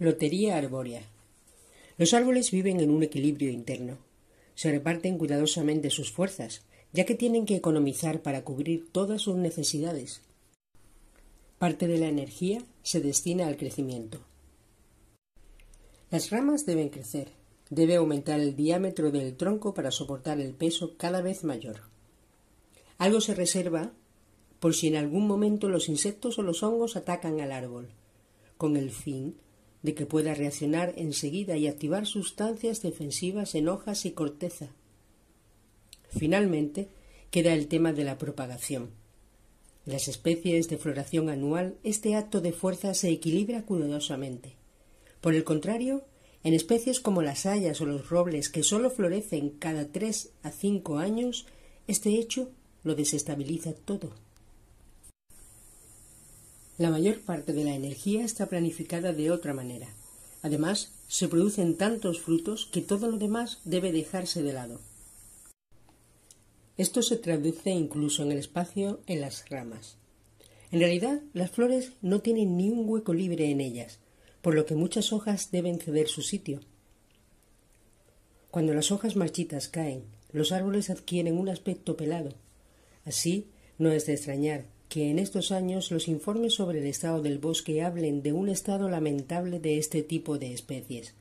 Lotería arbórea. Los árboles viven en un equilibrio interno. Se reparten cuidadosamente sus fuerzas, ya que tienen que economizar para cubrir todas sus necesidades. Parte de la energía se destina al crecimiento. Las ramas deben crecer. Debe aumentar el diámetro del tronco para soportar el peso cada vez mayor. Algo se reserva por si en algún momento los insectos o los hongos atacan al árbol, con el fin de que pueda reaccionar enseguida y activar sustancias defensivas en hojas y corteza. Finalmente, queda el tema de la propagación. las especies de floración anual, este acto de fuerza se equilibra cuidadosamente. Por el contrario, en especies como las hayas o los robles, que solo florecen cada tres a cinco años, este hecho lo desestabiliza todo. La mayor parte de la energía está planificada de otra manera. Además, se producen tantos frutos que todo lo demás debe dejarse de lado. Esto se traduce incluso en el espacio en las ramas. En realidad, las flores no tienen ni un hueco libre en ellas, por lo que muchas hojas deben ceder su sitio. Cuando las hojas marchitas caen, los árboles adquieren un aspecto pelado. Así, no es de extrañar que en estos años los informes sobre el estado del bosque hablen de un estado lamentable de este tipo de especies.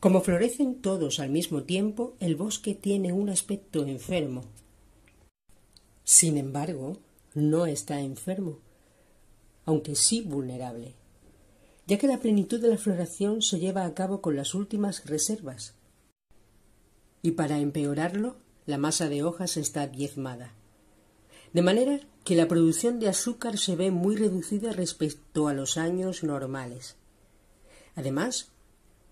Como florecen todos al mismo tiempo, el bosque tiene un aspecto enfermo. Sin embargo, no está enfermo, aunque sí vulnerable, ya que la plenitud de la floración se lleva a cabo con las últimas reservas. Y para empeorarlo, la masa de hojas está diezmada. De manera que la producción de azúcar se ve muy reducida respecto a los años normales. Además,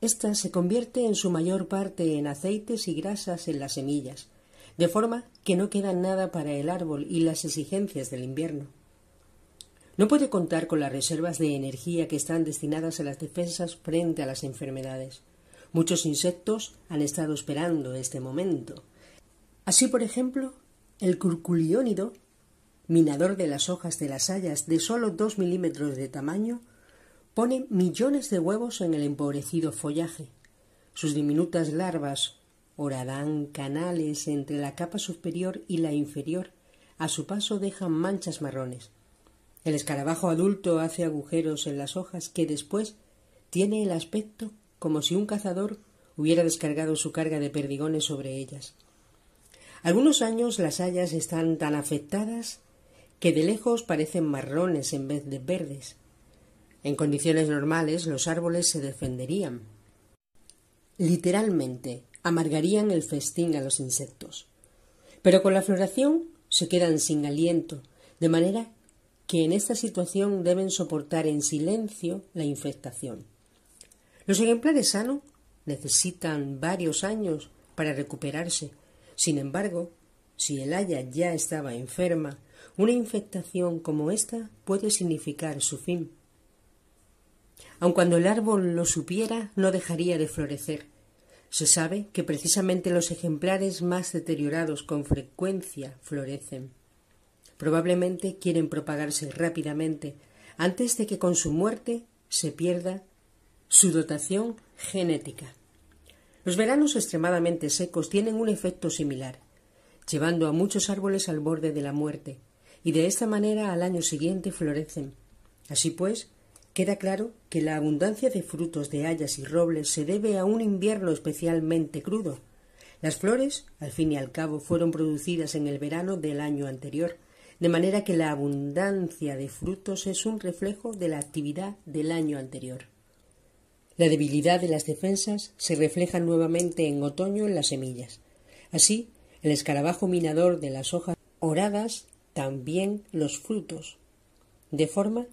ésta se convierte en su mayor parte en aceites y grasas en las semillas, de forma que no queda nada para el árbol y las exigencias del invierno. No puede contar con las reservas de energía que están destinadas a las defensas frente a las enfermedades. Muchos insectos han estado esperando este momento. Así, por ejemplo, el curculiónido minador de las hojas de las hayas de solo dos milímetros de tamaño, pone millones de huevos en el empobrecido follaje. Sus diminutas larvas orarán canales entre la capa superior y la inferior. A su paso dejan manchas marrones. El escarabajo adulto hace agujeros en las hojas que después tiene el aspecto como si un cazador hubiera descargado su carga de perdigones sobre ellas. Algunos años las hayas están tan afectadas que de lejos parecen marrones en vez de verdes. En condiciones normales los árboles se defenderían. Literalmente, amargarían el festín a los insectos. Pero con la floración se quedan sin aliento, de manera que en esta situación deben soportar en silencio la infectación. Los ejemplares sanos necesitan varios años para recuperarse. Sin embargo, si el haya ya estaba enferma una infectación como esta puede significar su fin. Aun cuando el árbol lo supiera, no dejaría de florecer. Se sabe que precisamente los ejemplares más deteriorados con frecuencia florecen. Probablemente quieren propagarse rápidamente antes de que con su muerte se pierda su dotación genética. Los veranos extremadamente secos tienen un efecto similar, llevando a muchos árboles al borde de la muerte, y de esta manera al año siguiente florecen. Así pues, queda claro que la abundancia de frutos de hayas y robles se debe a un invierno especialmente crudo. Las flores, al fin y al cabo, fueron producidas en el verano del año anterior, de manera que la abundancia de frutos es un reflejo de la actividad del año anterior. La debilidad de las defensas se refleja nuevamente en otoño en las semillas. Así, el escarabajo minador de las hojas oradas también los frutos, de forma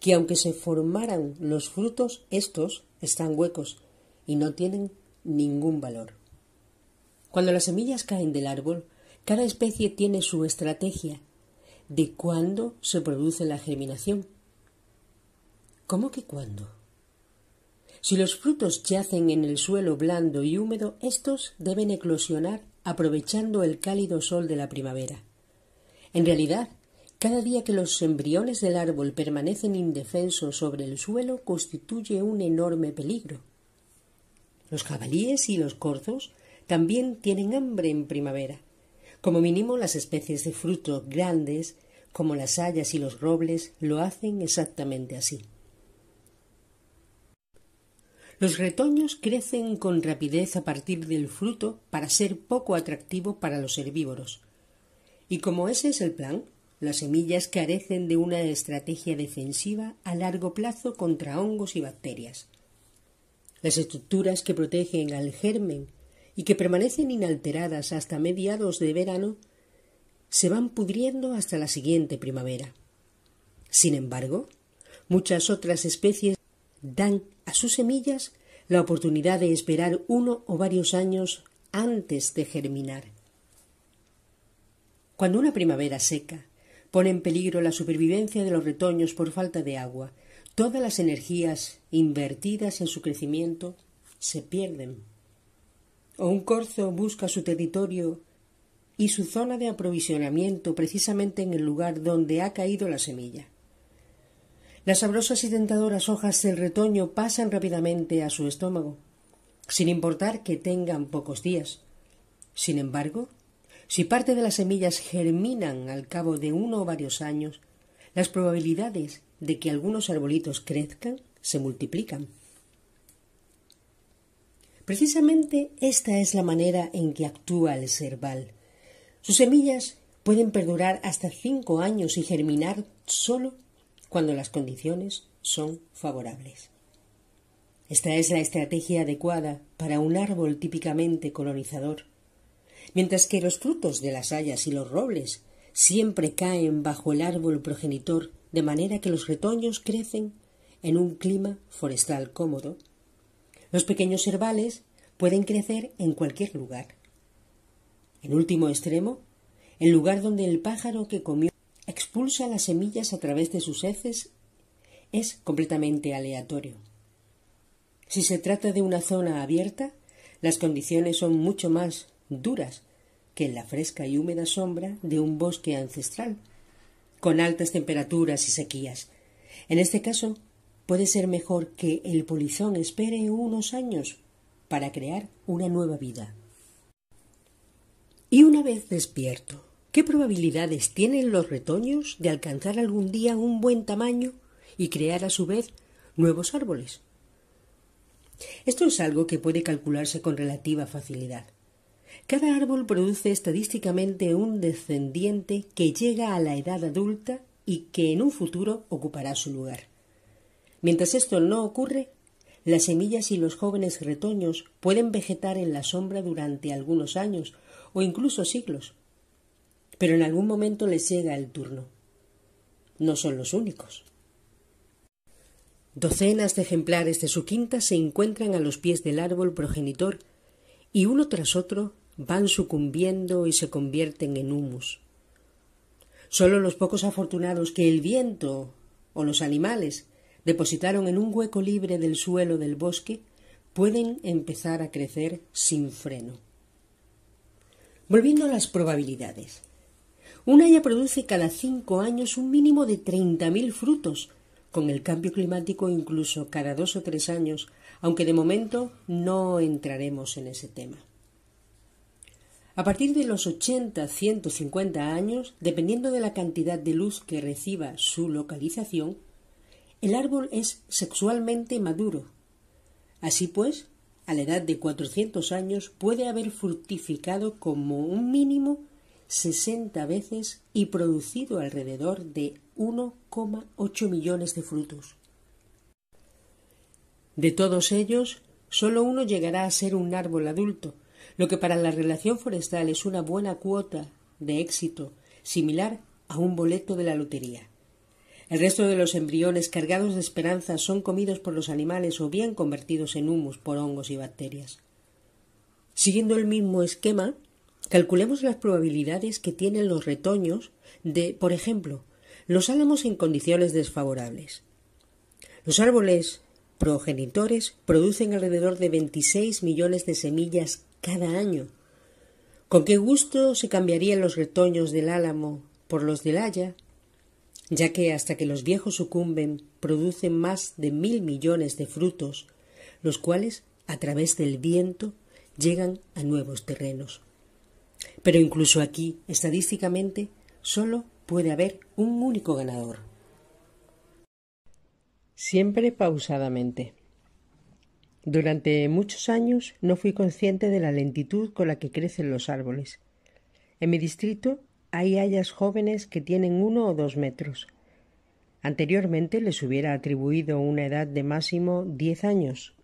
que aunque se formaran los frutos, estos están huecos y no tienen ningún valor. Cuando las semillas caen del árbol, cada especie tiene su estrategia de cuándo se produce la germinación. ¿Cómo que cuándo? Si los frutos yacen en el suelo blando y húmedo, estos deben eclosionar aprovechando el cálido sol de la primavera. En realidad, cada día que los embriones del árbol permanecen indefensos sobre el suelo constituye un enorme peligro. Los jabalíes y los corzos también tienen hambre en primavera. Como mínimo las especies de frutos grandes, como las hayas y los robles, lo hacen exactamente así. Los retoños crecen con rapidez a partir del fruto para ser poco atractivo para los herbívoros. Y como ese es el plan, las semillas carecen de una estrategia defensiva a largo plazo contra hongos y bacterias. Las estructuras que protegen al germen y que permanecen inalteradas hasta mediados de verano se van pudriendo hasta la siguiente primavera. Sin embargo, muchas otras especies dan a sus semillas la oportunidad de esperar uno o varios años antes de germinar. Cuando una primavera seca pone en peligro la supervivencia de los retoños por falta de agua, todas las energías invertidas en su crecimiento se pierden. O un corzo busca su territorio y su zona de aprovisionamiento precisamente en el lugar donde ha caído la semilla. Las sabrosas y tentadoras hojas del retoño pasan rápidamente a su estómago, sin importar que tengan pocos días. Sin embargo, si parte de las semillas germinan al cabo de uno o varios años, las probabilidades de que algunos arbolitos crezcan se multiplican. Precisamente esta es la manera en que actúa el cerval. Sus semillas pueden perdurar hasta cinco años y germinar solo cuando las condiciones son favorables. Esta es la estrategia adecuada para un árbol típicamente colonizador mientras que los frutos de las hayas y los robles siempre caen bajo el árbol progenitor, de manera que los retoños crecen en un clima forestal cómodo. Los pequeños herbales pueden crecer en cualquier lugar. En último extremo, el lugar donde el pájaro que comió expulsa las semillas a través de sus heces es completamente aleatorio. Si se trata de una zona abierta, las condiciones son mucho más duras que en la fresca y húmeda sombra de un bosque ancestral, con altas temperaturas y sequías. En este caso, puede ser mejor que el polizón espere unos años para crear una nueva vida. Y una vez despierto, ¿qué probabilidades tienen los retoños de alcanzar algún día un buen tamaño y crear a su vez nuevos árboles? Esto es algo que puede calcularse con relativa facilidad. Cada árbol produce estadísticamente un descendiente que llega a la edad adulta y que en un futuro ocupará su lugar. Mientras esto no ocurre, las semillas y los jóvenes retoños pueden vegetar en la sombra durante algunos años o incluso siglos, pero en algún momento les llega el turno. No son los únicos. Docenas de ejemplares de su quinta se encuentran a los pies del árbol progenitor y uno tras otro van sucumbiendo y se convierten en humus. Solo los pocos afortunados que el viento o los animales depositaron en un hueco libre del suelo del bosque pueden empezar a crecer sin freno. Volviendo a las probabilidades. Una haya produce cada cinco años un mínimo de 30.000 frutos, con el cambio climático incluso cada dos o tres años, aunque de momento no entraremos en ese tema. A partir de los 80-150 años, dependiendo de la cantidad de luz que reciba su localización, el árbol es sexualmente maduro. Así pues, a la edad de 400 años puede haber fructificado como un mínimo 60 veces y producido alrededor de 1,8 millones de frutos. De todos ellos, solo uno llegará a ser un árbol adulto, lo que para la relación forestal es una buena cuota de éxito, similar a un boleto de la lotería. El resto de los embriones cargados de esperanza son comidos por los animales o bien convertidos en humus por hongos y bacterias. Siguiendo el mismo esquema, calculemos las probabilidades que tienen los retoños de, por ejemplo, los álamos en condiciones desfavorables. Los árboles progenitores producen alrededor de 26 millones de semillas cada año. Con qué gusto se cambiarían los retoños del álamo por los del haya, ya que hasta que los viejos sucumben producen más de mil millones de frutos, los cuales, a través del viento, llegan a nuevos terrenos. Pero incluso aquí, estadísticamente, solo puede haber un único ganador. Siempre pausadamente. Durante muchos años no fui consciente de la lentitud con la que crecen los árboles. En mi distrito hay hayas jóvenes que tienen uno o dos metros. Anteriormente les hubiera atribuido una edad de máximo diez años.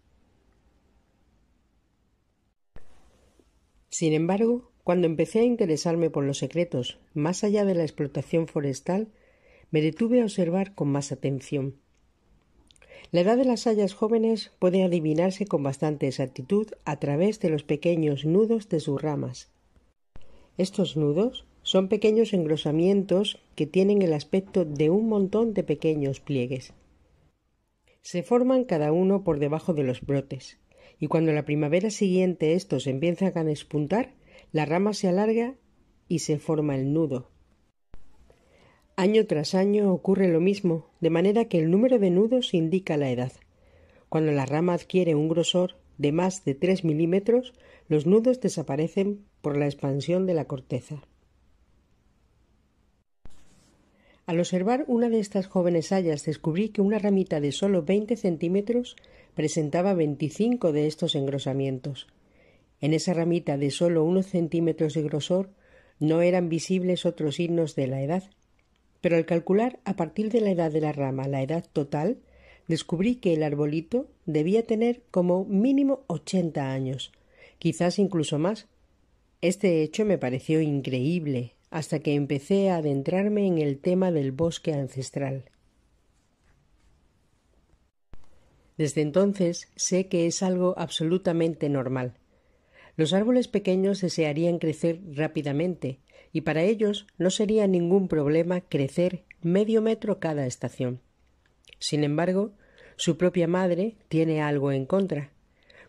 Sin embargo, cuando empecé a interesarme por los secretos, más allá de la explotación forestal, me detuve a observar con más atención. La edad de las hayas jóvenes puede adivinarse con bastante exactitud a través de los pequeños nudos de sus ramas. Estos nudos son pequeños engrosamientos que tienen el aspecto de un montón de pequeños pliegues. Se forman cada uno por debajo de los brotes, y cuando la primavera siguiente estos empiezan a espuntar, la rama se alarga y se forma el nudo, Año tras año ocurre lo mismo, de manera que el número de nudos indica la edad. Cuando la rama adquiere un grosor de más de 3 milímetros, los nudos desaparecen por la expansión de la corteza. Al observar una de estas jóvenes hayas descubrí que una ramita de solo 20 centímetros presentaba 25 de estos engrosamientos. En esa ramita de solo unos centímetros de grosor no eran visibles otros signos de la edad, pero al calcular a partir de la edad de la rama la edad total, descubrí que el arbolito debía tener como mínimo ochenta años, quizás incluso más. Este hecho me pareció increíble hasta que empecé a adentrarme en el tema del bosque ancestral. Desde entonces sé que es algo absolutamente normal, los árboles pequeños desearían crecer rápidamente, y para ellos no sería ningún problema crecer medio metro cada estación. Sin embargo, su propia madre tiene algo en contra.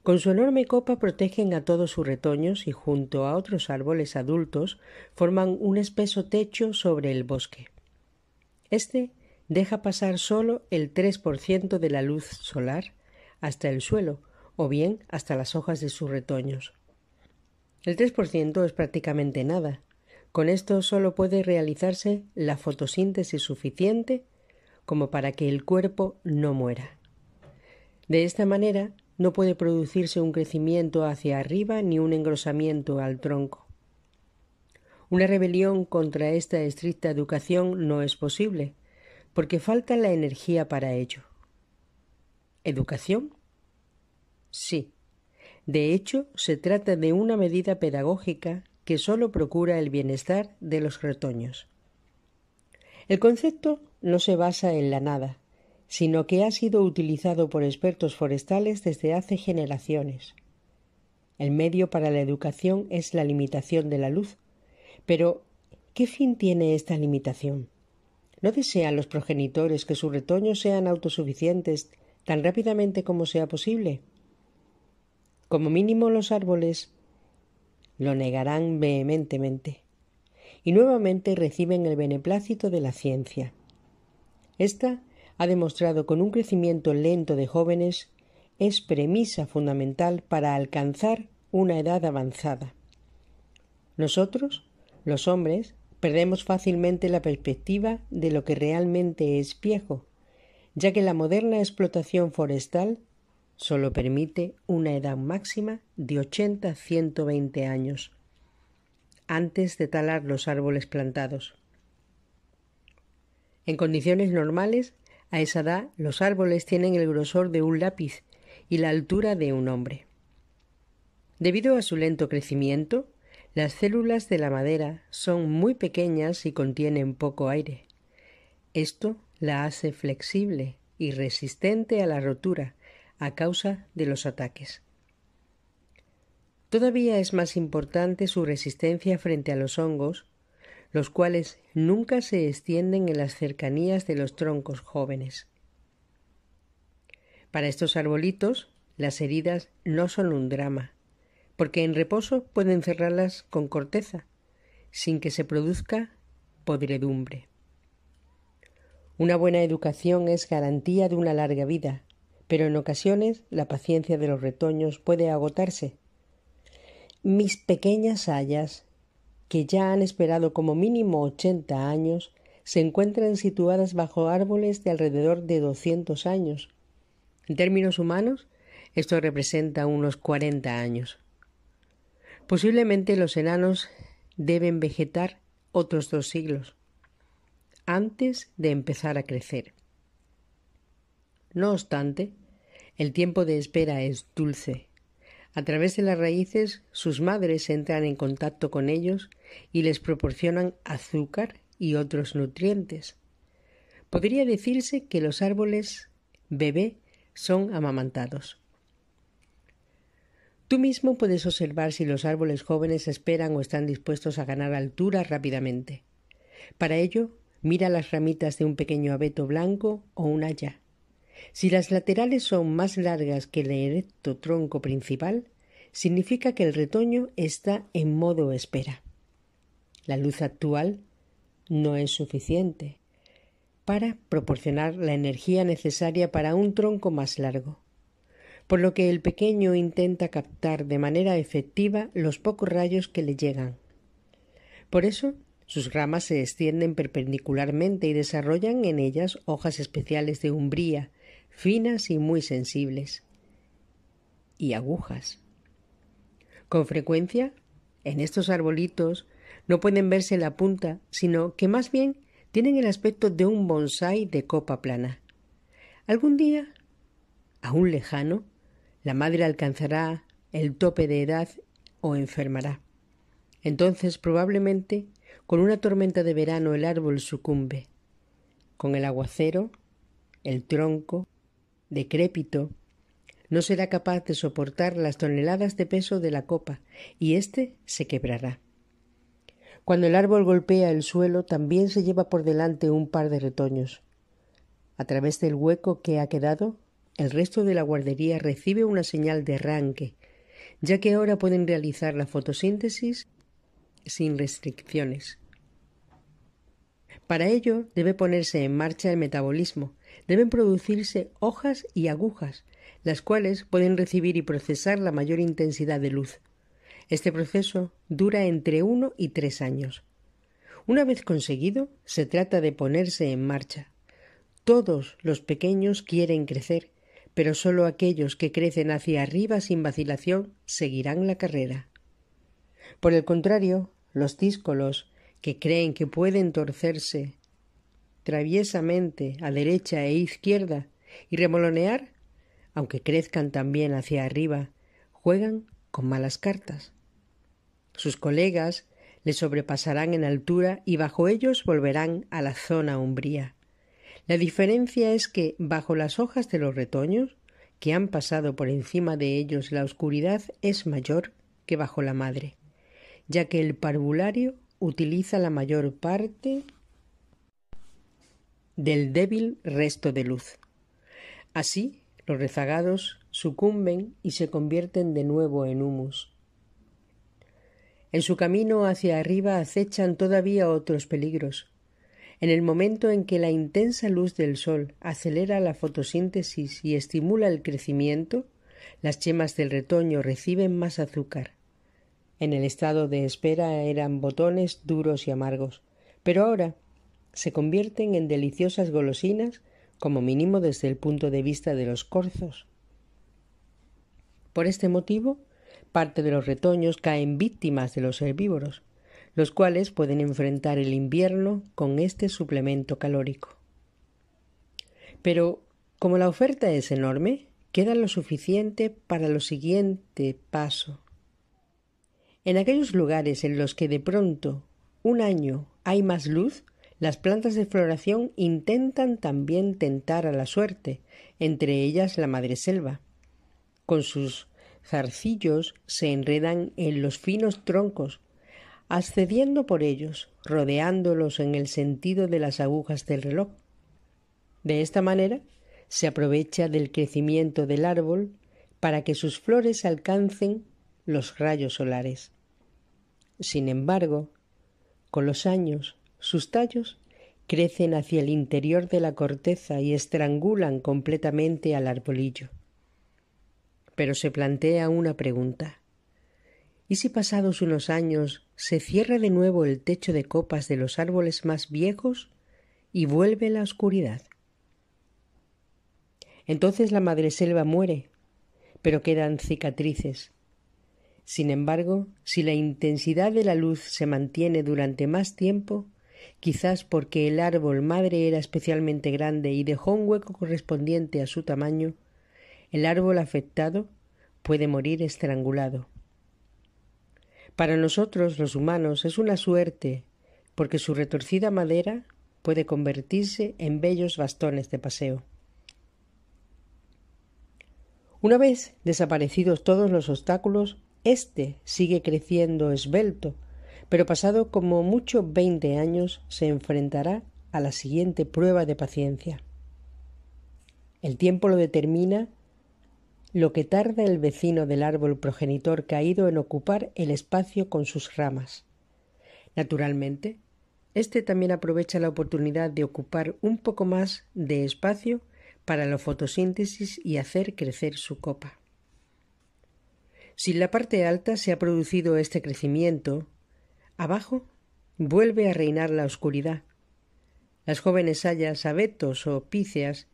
Con su enorme copa protegen a todos sus retoños y junto a otros árboles adultos forman un espeso techo sobre el bosque. Este deja pasar solo el 3% de la luz solar hasta el suelo o bien hasta las hojas de sus retoños. El 3% es prácticamente nada. Con esto solo puede realizarse la fotosíntesis suficiente como para que el cuerpo no muera. De esta manera, no puede producirse un crecimiento hacia arriba ni un engrosamiento al tronco. Una rebelión contra esta estricta educación no es posible, porque falta la energía para ello. ¿Educación? Sí, de hecho, se trata de una medida pedagógica que solo procura el bienestar de los retoños. El concepto no se basa en la nada, sino que ha sido utilizado por expertos forestales desde hace generaciones. El medio para la educación es la limitación de la luz. Pero, ¿qué fin tiene esta limitación? ¿No desean los progenitores que sus retoños sean autosuficientes tan rápidamente como sea posible? como mínimo los árboles lo negarán vehementemente, y nuevamente reciben el beneplácito de la ciencia. Esta ha demostrado con un crecimiento lento de jóvenes es premisa fundamental para alcanzar una edad avanzada. Nosotros, los hombres, perdemos fácilmente la perspectiva de lo que realmente es viejo, ya que la moderna explotación forestal Solo permite una edad máxima de 80 a 120 años antes de talar los árboles plantados. En condiciones normales, a esa edad los árboles tienen el grosor de un lápiz y la altura de un hombre. Debido a su lento crecimiento, las células de la madera son muy pequeñas y contienen poco aire. Esto la hace flexible y resistente a la rotura, a causa de los ataques. Todavía es más importante su resistencia frente a los hongos, los cuales nunca se extienden en las cercanías de los troncos jóvenes. Para estos arbolitos, las heridas no son un drama, porque en reposo pueden cerrarlas con corteza, sin que se produzca podredumbre. Una buena educación es garantía de una larga vida, pero en ocasiones la paciencia de los retoños puede agotarse. Mis pequeñas hayas, que ya han esperado como mínimo ochenta años, se encuentran situadas bajo árboles de alrededor de doscientos años. En términos humanos, esto representa unos cuarenta años. Posiblemente los enanos deben vegetar otros dos siglos antes de empezar a crecer. No obstante, el tiempo de espera es dulce. A través de las raíces, sus madres entran en contacto con ellos y les proporcionan azúcar y otros nutrientes. Podría decirse que los árboles bebé son amamantados. Tú mismo puedes observar si los árboles jóvenes esperan o están dispuestos a ganar altura rápidamente. Para ello, mira las ramitas de un pequeño abeto blanco o un haya. Si las laterales son más largas que el erecto tronco principal, significa que el retoño está en modo espera. La luz actual no es suficiente para proporcionar la energía necesaria para un tronco más largo, por lo que el pequeño intenta captar de manera efectiva los pocos rayos que le llegan. Por eso, sus ramas se extienden perpendicularmente y desarrollan en ellas hojas especiales de umbría, finas y muy sensibles, y agujas. Con frecuencia, en estos arbolitos no pueden verse la punta, sino que más bien tienen el aspecto de un bonsai de copa plana. Algún día, aún lejano, la madre alcanzará el tope de edad o enfermará. Entonces, probablemente, con una tormenta de verano el árbol sucumbe. Con el aguacero, el tronco, decrépito, no será capaz de soportar las toneladas de peso de la copa y éste se quebrará. Cuando el árbol golpea el suelo, también se lleva por delante un par de retoños. A través del hueco que ha quedado, el resto de la guardería recibe una señal de arranque, ya que ahora pueden realizar la fotosíntesis sin restricciones. Para ello debe ponerse en marcha el metabolismo, deben producirse hojas y agujas, las cuales pueden recibir y procesar la mayor intensidad de luz. Este proceso dura entre uno y tres años. Una vez conseguido, se trata de ponerse en marcha. Todos los pequeños quieren crecer, pero solo aquellos que crecen hacia arriba sin vacilación seguirán la carrera. Por el contrario, los císcolos, que creen que pueden torcerse traviesamente a derecha e izquierda y remolonear, aunque crezcan también hacia arriba, juegan con malas cartas. Sus colegas le sobrepasarán en altura y bajo ellos volverán a la zona umbría. La diferencia es que bajo las hojas de los retoños, que han pasado por encima de ellos la oscuridad es mayor que bajo la madre, ya que el parvulario utiliza la mayor parte del débil resto de luz. Así, los rezagados sucumben y se convierten de nuevo en humus. En su camino hacia arriba acechan todavía otros peligros. En el momento en que la intensa luz del sol acelera la fotosíntesis y estimula el crecimiento, las yemas del retoño reciben más azúcar. En el estado de espera eran botones duros y amargos, pero ahora se convierten en deliciosas golosinas, como mínimo desde el punto de vista de los corzos. Por este motivo, parte de los retoños caen víctimas de los herbívoros, los cuales pueden enfrentar el invierno con este suplemento calórico. Pero, como la oferta es enorme, queda lo suficiente para lo siguiente paso. En aquellos lugares en los que de pronto, un año, hay más luz, las plantas de floración intentan también tentar a la suerte, entre ellas la madreselva. Con sus zarcillos se enredan en los finos troncos, accediendo por ellos, rodeándolos en el sentido de las agujas del reloj. De esta manera, se aprovecha del crecimiento del árbol para que sus flores alcancen los rayos solares. Sin embargo, con los años, sus tallos crecen hacia el interior de la corteza y estrangulan completamente al arbolillo. Pero se plantea una pregunta. ¿Y si pasados unos años se cierra de nuevo el techo de copas de los árboles más viejos y vuelve la oscuridad? Entonces la madre selva muere, pero quedan cicatrices. Sin embargo, si la intensidad de la luz se mantiene durante más tiempo, quizás porque el árbol madre era especialmente grande y dejó un hueco correspondiente a su tamaño, el árbol afectado puede morir estrangulado. Para nosotros, los humanos, es una suerte, porque su retorcida madera puede convertirse en bellos bastones de paseo. Una vez desaparecidos todos los obstáculos, este sigue creciendo esbelto, pero pasado como mucho veinte años se enfrentará a la siguiente prueba de paciencia. El tiempo lo determina lo que tarda el vecino del árbol progenitor caído en ocupar el espacio con sus ramas. Naturalmente, éste también aprovecha la oportunidad de ocupar un poco más de espacio para la fotosíntesis y hacer crecer su copa. Si en la parte alta se ha producido este crecimiento, Abajo vuelve a reinar la oscuridad. Las jóvenes hayas, abetos o píceas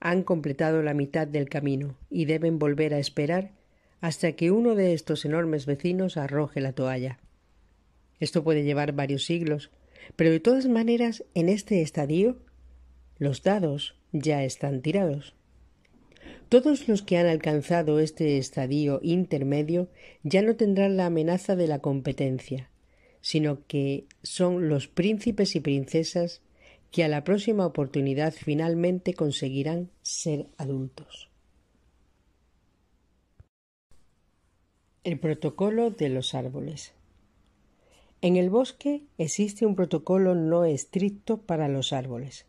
han completado la mitad del camino y deben volver a esperar hasta que uno de estos enormes vecinos arroje la toalla. Esto puede llevar varios siglos, pero de todas maneras en este estadio los dados ya están tirados. Todos los que han alcanzado este estadio intermedio ya no tendrán la amenaza de la competencia, sino que son los príncipes y princesas que a la próxima oportunidad finalmente conseguirán ser adultos. El protocolo de los árboles. En el bosque existe un protocolo no estricto para los árboles.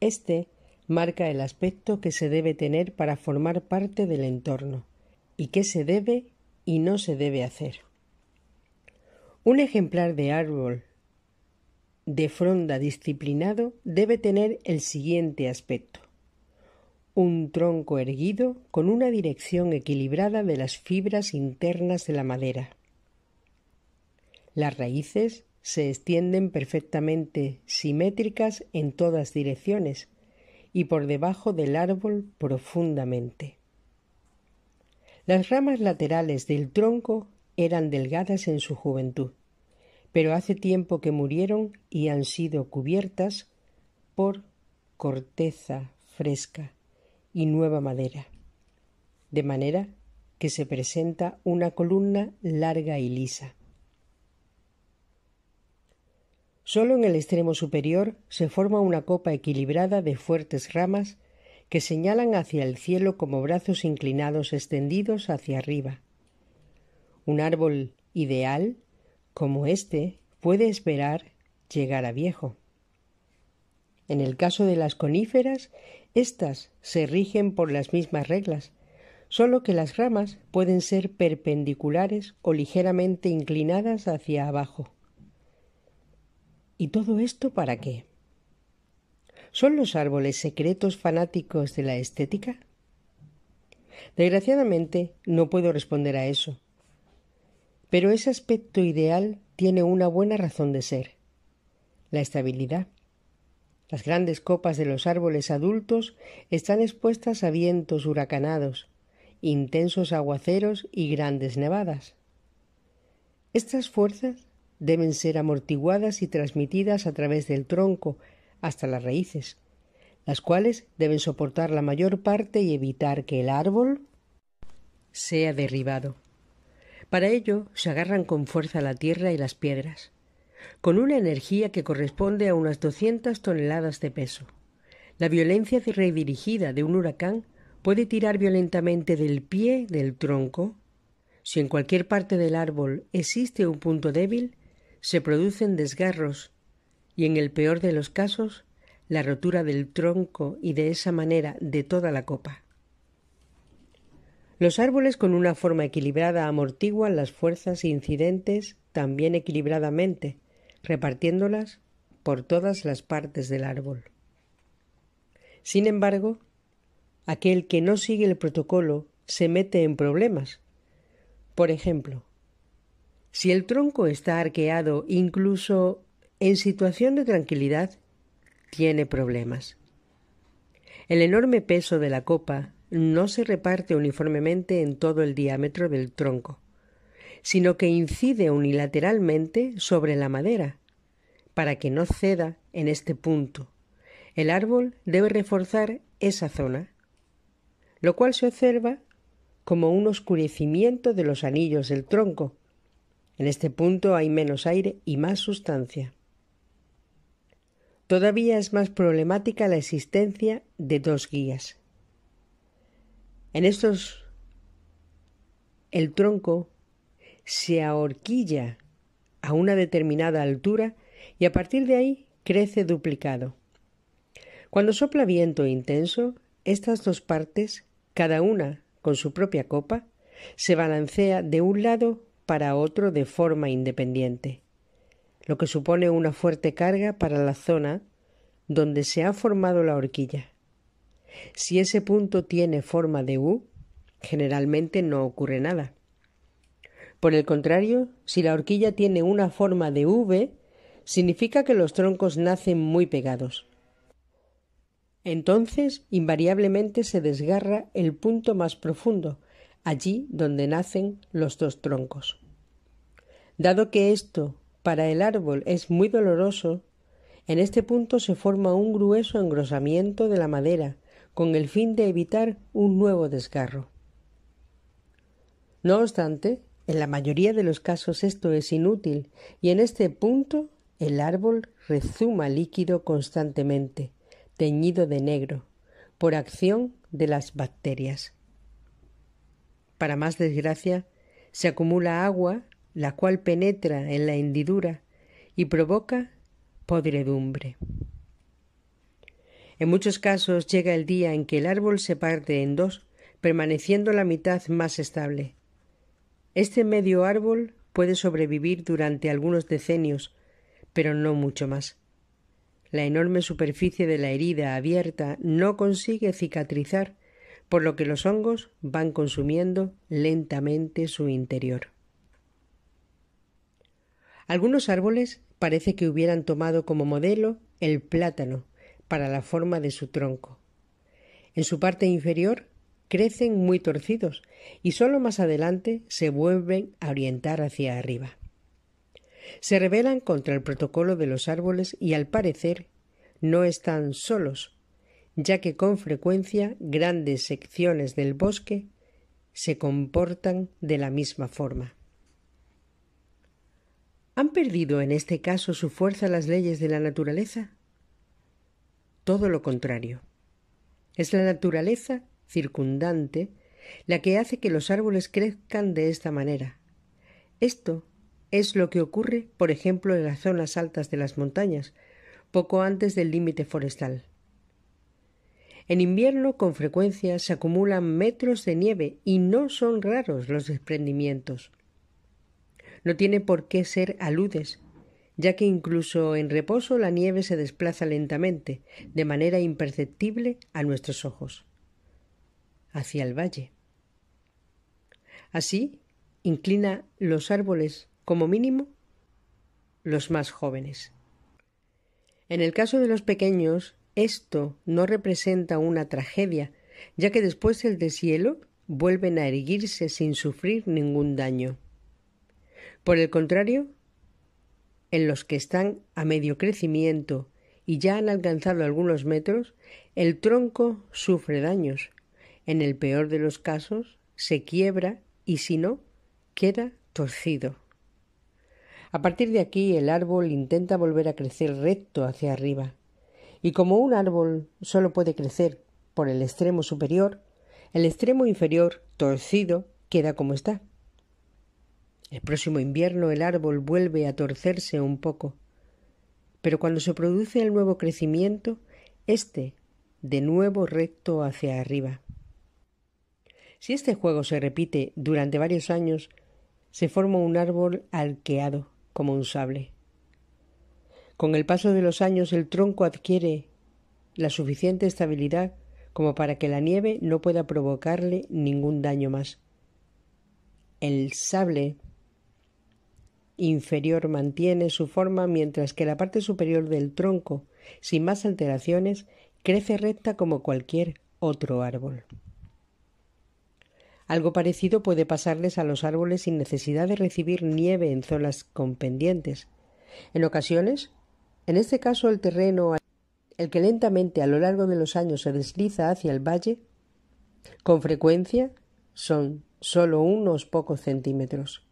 Este marca el aspecto que se debe tener para formar parte del entorno y qué se debe y no se debe hacer. Un ejemplar de árbol de fronda disciplinado debe tener el siguiente aspecto. Un tronco erguido con una dirección equilibrada de las fibras internas de la madera. Las raíces se extienden perfectamente simétricas en todas direcciones y por debajo del árbol profundamente. Las ramas laterales del tronco eran delgadas en su juventud, pero hace tiempo que murieron y han sido cubiertas por corteza fresca y nueva madera, de manera que se presenta una columna larga y lisa. Solo en el extremo superior se forma una copa equilibrada de fuertes ramas que señalan hacia el cielo como brazos inclinados extendidos hacia arriba, un árbol ideal como este puede esperar llegar a viejo. En el caso de las coníferas, estas se rigen por las mismas reglas, solo que las ramas pueden ser perpendiculares o ligeramente inclinadas hacia abajo. ¿Y todo esto para qué? ¿Son los árboles secretos fanáticos de la estética? Desgraciadamente no puedo responder a eso, pero ese aspecto ideal tiene una buena razón de ser, la estabilidad. Las grandes copas de los árboles adultos están expuestas a vientos huracanados, intensos aguaceros y grandes nevadas. Estas fuerzas deben ser amortiguadas y transmitidas a través del tronco hasta las raíces, las cuales deben soportar la mayor parte y evitar que el árbol sea derribado. Para ello se agarran con fuerza la tierra y las piedras, con una energía que corresponde a unas doscientas toneladas de peso. La violencia redirigida de un huracán puede tirar violentamente del pie del tronco. Si en cualquier parte del árbol existe un punto débil, se producen desgarros y en el peor de los casos, la rotura del tronco y de esa manera de toda la copa. Los árboles con una forma equilibrada amortiguan las fuerzas incidentes también equilibradamente, repartiéndolas por todas las partes del árbol. Sin embargo, aquel que no sigue el protocolo se mete en problemas. Por ejemplo, si el tronco está arqueado incluso en situación de tranquilidad, tiene problemas. El enorme peso de la copa no se reparte uniformemente en todo el diámetro del tronco, sino que incide unilateralmente sobre la madera. Para que no ceda en este punto, el árbol debe reforzar esa zona, lo cual se observa como un oscurecimiento de los anillos del tronco. En este punto hay menos aire y más sustancia. Todavía es más problemática la existencia de dos guías. En estos, el tronco se ahorquilla a una determinada altura y a partir de ahí crece duplicado. Cuando sopla viento intenso, estas dos partes, cada una con su propia copa, se balancea de un lado para otro de forma independiente, lo que supone una fuerte carga para la zona donde se ha formado la horquilla. Si ese punto tiene forma de U, generalmente no ocurre nada. Por el contrario, si la horquilla tiene una forma de V, significa que los troncos nacen muy pegados. Entonces, invariablemente se desgarra el punto más profundo, allí donde nacen los dos troncos. Dado que esto para el árbol es muy doloroso, en este punto se forma un grueso engrosamiento de la madera con el fin de evitar un nuevo desgarro. No obstante, en la mayoría de los casos esto es inútil y en este punto el árbol rezuma líquido constantemente, teñido de negro, por acción de las bacterias. Para más desgracia, se acumula agua, la cual penetra en la hendidura y provoca podredumbre. En muchos casos llega el día en que el árbol se parte en dos, permaneciendo la mitad más estable. Este medio árbol puede sobrevivir durante algunos decenios, pero no mucho más. La enorme superficie de la herida abierta no consigue cicatrizar, por lo que los hongos van consumiendo lentamente su interior. Algunos árboles parece que hubieran tomado como modelo el plátano, la forma de su tronco. En su parte inferior crecen muy torcidos y solo más adelante se vuelven a orientar hacia arriba. Se rebelan contra el protocolo de los árboles y al parecer no están solos, ya que con frecuencia grandes secciones del bosque se comportan de la misma forma. ¿Han perdido en este caso su fuerza las leyes de la naturaleza? todo lo contrario. Es la naturaleza circundante la que hace que los árboles crezcan de esta manera. Esto es lo que ocurre, por ejemplo, en las zonas altas de las montañas, poco antes del límite forestal. En invierno, con frecuencia, se acumulan metros de nieve y no son raros los desprendimientos. No tiene por qué ser aludes, ya que incluso en reposo la nieve se desplaza lentamente, de manera imperceptible a nuestros ojos, hacia el valle. Así, inclina los árboles, como mínimo, los más jóvenes. En el caso de los pequeños, esto no representa una tragedia, ya que después del deshielo vuelven a erguirse sin sufrir ningún daño. Por el contrario, en los que están a medio crecimiento y ya han alcanzado algunos metros, el tronco sufre daños. En el peor de los casos, se quiebra y si no, queda torcido. A partir de aquí el árbol intenta volver a crecer recto hacia arriba. Y como un árbol solo puede crecer por el extremo superior, el extremo inferior, torcido, queda como está. El próximo invierno el árbol vuelve a torcerse un poco, pero cuando se produce el nuevo crecimiento, éste de nuevo recto hacia arriba. Si este juego se repite durante varios años, se forma un árbol alqueado, como un sable. Con el paso de los años el tronco adquiere la suficiente estabilidad como para que la nieve no pueda provocarle ningún daño más. El sable inferior mantiene su forma mientras que la parte superior del tronco, sin más alteraciones, crece recta como cualquier otro árbol. Algo parecido puede pasarles a los árboles sin necesidad de recibir nieve en zonas con pendientes. En ocasiones, en este caso el terreno, el que lentamente a lo largo de los años se desliza hacia el valle, con frecuencia son solo unos pocos centímetros.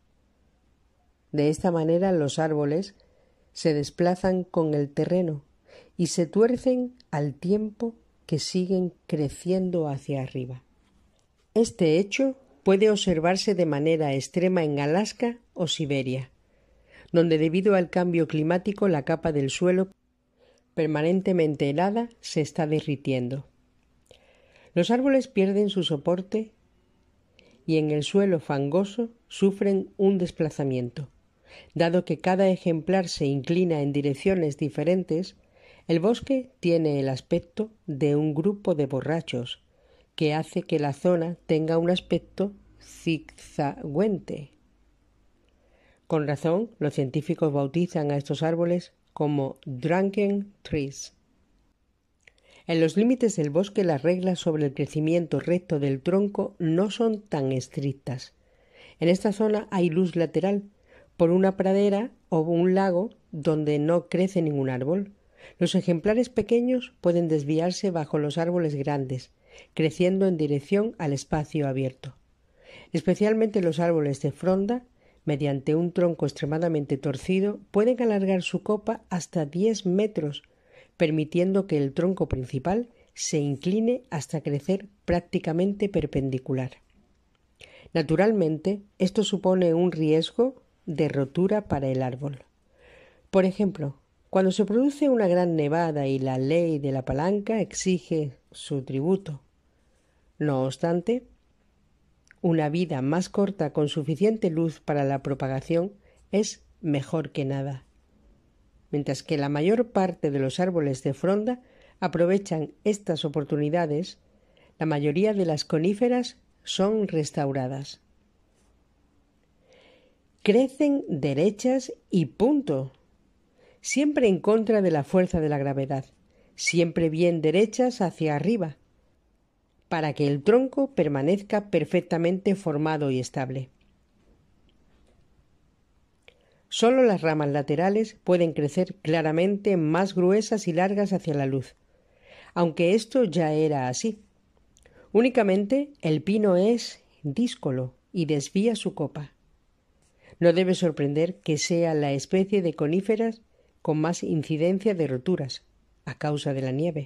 De esta manera los árboles se desplazan con el terreno y se tuercen al tiempo que siguen creciendo hacia arriba. Este hecho puede observarse de manera extrema en Alaska o Siberia, donde debido al cambio climático la capa del suelo permanentemente helada se está derritiendo. Los árboles pierden su soporte y en el suelo fangoso sufren un desplazamiento. Dado que cada ejemplar se inclina en direcciones diferentes, el bosque tiene el aspecto de un grupo de borrachos, que hace que la zona tenga un aspecto zigzagüente. Con razón, los científicos bautizan a estos árboles como drunken trees. En los límites del bosque las reglas sobre el crecimiento recto del tronco no son tan estrictas. En esta zona hay luz lateral por una pradera o un lago donde no crece ningún árbol. Los ejemplares pequeños pueden desviarse bajo los árboles grandes, creciendo en dirección al espacio abierto. Especialmente los árboles de fronda, mediante un tronco extremadamente torcido, pueden alargar su copa hasta 10 metros, permitiendo que el tronco principal se incline hasta crecer prácticamente perpendicular. Naturalmente, esto supone un riesgo de rotura para el árbol. Por ejemplo, cuando se produce una gran nevada y la ley de la palanca exige su tributo. No obstante, una vida más corta con suficiente luz para la propagación es mejor que nada. Mientras que la mayor parte de los árboles de fronda aprovechan estas oportunidades, la mayoría de las coníferas son restauradas crecen derechas y punto. Siempre en contra de la fuerza de la gravedad, siempre bien derechas hacia arriba, para que el tronco permanezca perfectamente formado y estable. Solo las ramas laterales pueden crecer claramente más gruesas y largas hacia la luz, aunque esto ya era así. Únicamente el pino es díscolo y desvía su copa. No debe sorprender que sea la especie de coníferas con más incidencia de roturas a causa de la nieve.